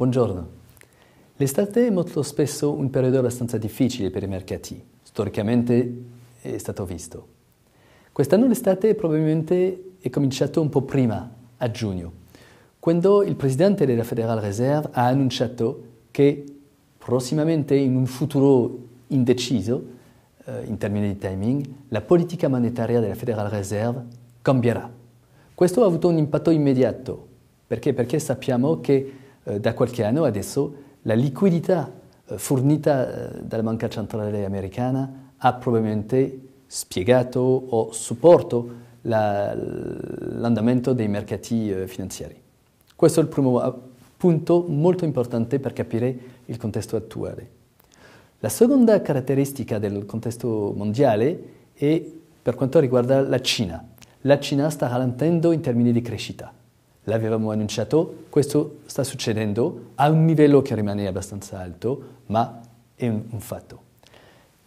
Buongiorno. L'estate è molto spesso un periodo abbastanza difficile per i mercati, storicamente è stato visto. Quest'anno l'estate probabilmente è cominciato un po' prima, a giugno, quando il presidente della Federal Reserve ha annunciato che prossimamente, in un futuro indeciso, eh, in termini di timing, la politica monetaria della Federal Reserve cambierà. Questo ha avuto un impatto immediato, perché? Perché sappiamo che eh, da qualche anno adesso la liquidità eh, fornita eh, dalla banca centrale americana ha probabilmente spiegato o supporto la, l'andamento dei mercati finanziari. Questo è il primo punto molto importante per capire il contesto attuale. La seconda caratteristica del contesto mondiale è per quanto riguarda la Cina. La Cina sta rallentando in termini di crescita l'avevamo annunciato, questo sta succedendo a un livello che rimane abbastanza alto, ma è un, un fatto.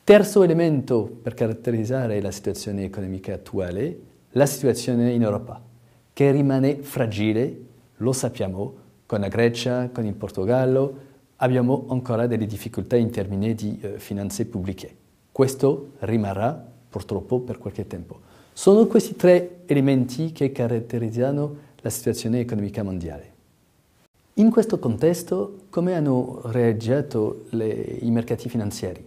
Terzo elemento per caratterizzare la situazione economica attuale, la situazione in Europa, che rimane fragile, lo sappiamo, con la Grecia, con il Portogallo, abbiamo ancora delle difficoltà in termini di eh, finanze pubbliche. Questo rimarrà purtroppo per qualche tempo. Sono questi tre elementi che caratterizzano la situazione economica mondiale. In questo contesto, come hanno reagito le, i mercati finanziari?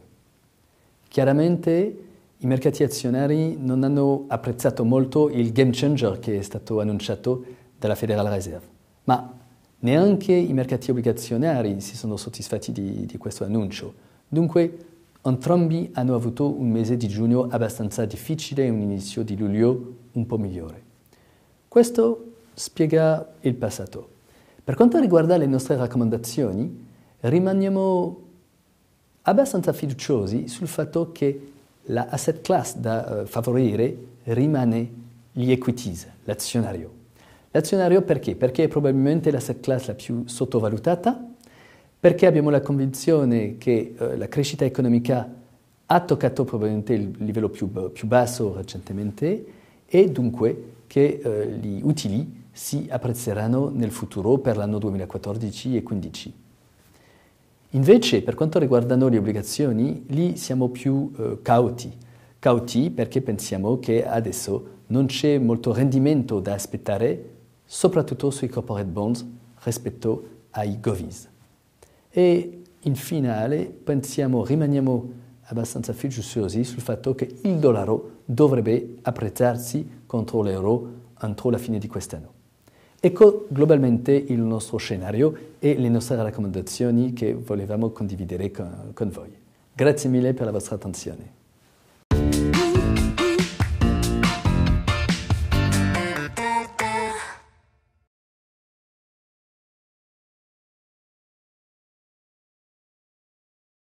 Chiaramente i mercati azionari non hanno apprezzato molto il game changer che è stato annunciato dalla Federal Reserve, ma neanche i mercati obbligazionari si sono soddisfatti di, di questo annuncio. Dunque, entrambi hanno avuto un mese di giugno abbastanza difficile e un inizio di luglio un po' migliore. Questo spiega il passato. Per quanto riguarda le nostre raccomandazioni, rimaniamo abbastanza fiduciosi sul fatto che la asset class da eh, favorire rimane gli equities, l'azionario. L'azionario perché? Perché è probabilmente l'asset class la più sottovalutata, perché abbiamo la convinzione che eh, la crescita economica ha toccato probabilmente il livello più, eh, più basso recentemente e dunque che eh, gli utili si apprezzeranno nel futuro per l'anno 2014 e 2015. Invece, per quanto riguardano le obbligazioni, lì siamo più eh, cauti. Cauti perché pensiamo che adesso non c'è molto rendimento da aspettare, soprattutto sui corporate bonds rispetto ai govis. E in finale pensiamo, rimaniamo abbastanza fiduciosi sul fatto che il dollaro dovrebbe apprezzarsi contro l'euro entro la fine di quest'anno. Ecco globalmente il nostro scenario e le nostre raccomandazioni che volevamo condividere con, con voi. Grazie mille per la vostra attenzione.